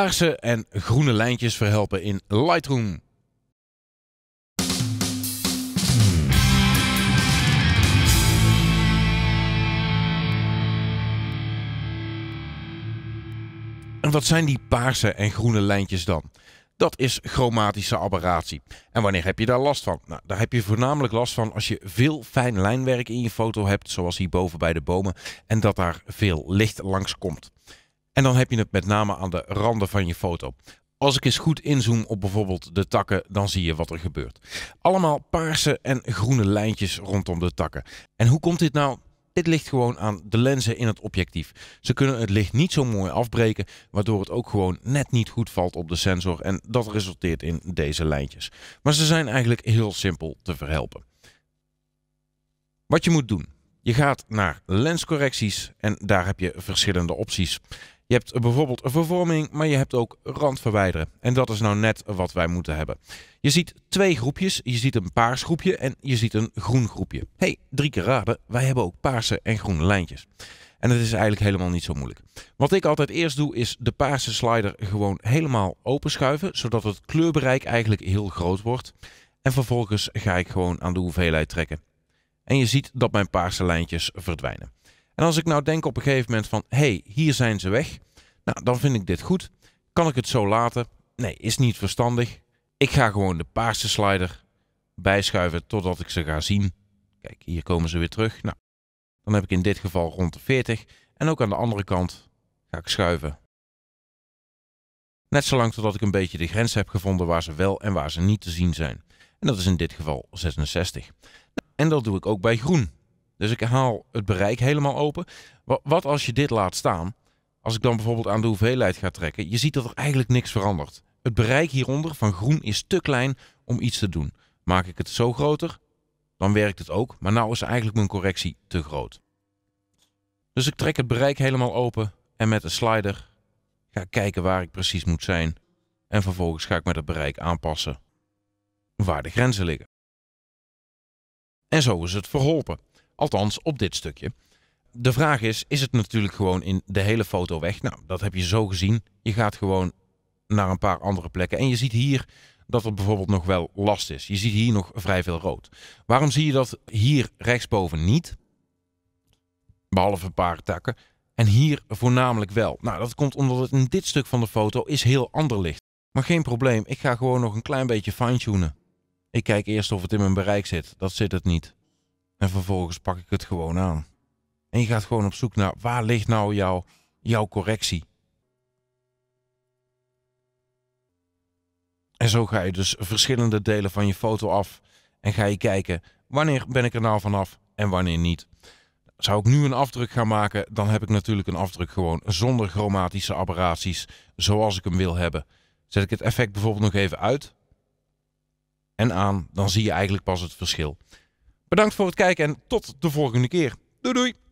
paarse en groene lijntjes verhelpen in Lightroom. En wat zijn die paarse en groene lijntjes dan? Dat is chromatische aberratie. En wanneer heb je daar last van? Nou, daar heb je voornamelijk last van als je veel fijn lijnwerk in je foto hebt, zoals hierboven bij de bomen, en dat daar veel licht langs komt. En dan heb je het met name aan de randen van je foto. Als ik eens goed inzoom op bijvoorbeeld de takken, dan zie je wat er gebeurt. Allemaal paarse en groene lijntjes rondom de takken. En hoe komt dit nou? Dit ligt gewoon aan de lenzen in het objectief. Ze kunnen het licht niet zo mooi afbreken, waardoor het ook gewoon net niet goed valt op de sensor. En dat resulteert in deze lijntjes. Maar ze zijn eigenlijk heel simpel te verhelpen. Wat je moet doen. Je gaat naar lenscorrecties en daar heb je verschillende opties. Je hebt bijvoorbeeld een vervorming, maar je hebt ook rand verwijderen. En dat is nou net wat wij moeten hebben. Je ziet twee groepjes. Je ziet een paars groepje en je ziet een groen groepje. hey, drie keer raden. Wij hebben ook paarse en groene lijntjes. En het is eigenlijk helemaal niet zo moeilijk. Wat ik altijd eerst doe is de paarse slider gewoon helemaal openschuiven. Zodat het kleurbereik eigenlijk heel groot wordt. En vervolgens ga ik gewoon aan de hoeveelheid trekken. En je ziet dat mijn paarse lijntjes verdwijnen. En als ik nou denk op een gegeven moment van, hé, hey, hier zijn ze weg. Nou, dan vind ik dit goed. Kan ik het zo laten? Nee, is niet verstandig. Ik ga gewoon de paarse slider bijschuiven totdat ik ze ga zien. Kijk, hier komen ze weer terug. Nou, dan heb ik in dit geval rond de 40. En ook aan de andere kant ga ik schuiven. Net zolang totdat ik een beetje de grens heb gevonden waar ze wel en waar ze niet te zien zijn. En dat is in dit geval 66. Nou, en dat doe ik ook bij groen. Dus ik haal het bereik helemaal open. Wat als je dit laat staan? Als ik dan bijvoorbeeld aan de hoeveelheid ga trekken, je ziet dat er eigenlijk niks verandert. Het bereik hieronder van groen is te klein om iets te doen. Maak ik het zo groter, dan werkt het ook. Maar nou is eigenlijk mijn correctie te groot. Dus ik trek het bereik helemaal open en met een slider ga kijken waar ik precies moet zijn. En vervolgens ga ik met het bereik aanpassen waar de grenzen liggen. En zo is het verholpen. Althans, op dit stukje. De vraag is, is het natuurlijk gewoon in de hele foto weg? Nou, dat heb je zo gezien. Je gaat gewoon naar een paar andere plekken. En je ziet hier dat er bijvoorbeeld nog wel last is. Je ziet hier nog vrij veel rood. Waarom zie je dat hier rechtsboven niet? Behalve een paar takken. En hier voornamelijk wel. Nou, dat komt omdat het in dit stuk van de foto is heel ander licht. Maar geen probleem, ik ga gewoon nog een klein beetje fine-tunen. Ik kijk eerst of het in mijn bereik zit. Dat zit het niet. En vervolgens pak ik het gewoon aan. En je gaat gewoon op zoek naar waar ligt nou jouw, jouw correctie. En zo ga je dus verschillende delen van je foto af en ga je kijken wanneer ben ik er nou vanaf en wanneer niet. Zou ik nu een afdruk gaan maken, dan heb ik natuurlijk een afdruk gewoon zonder chromatische aberraties zoals ik hem wil hebben. Zet ik het effect bijvoorbeeld nog even uit en aan, dan zie je eigenlijk pas het verschil. Bedankt voor het kijken en tot de volgende keer. Doei doei!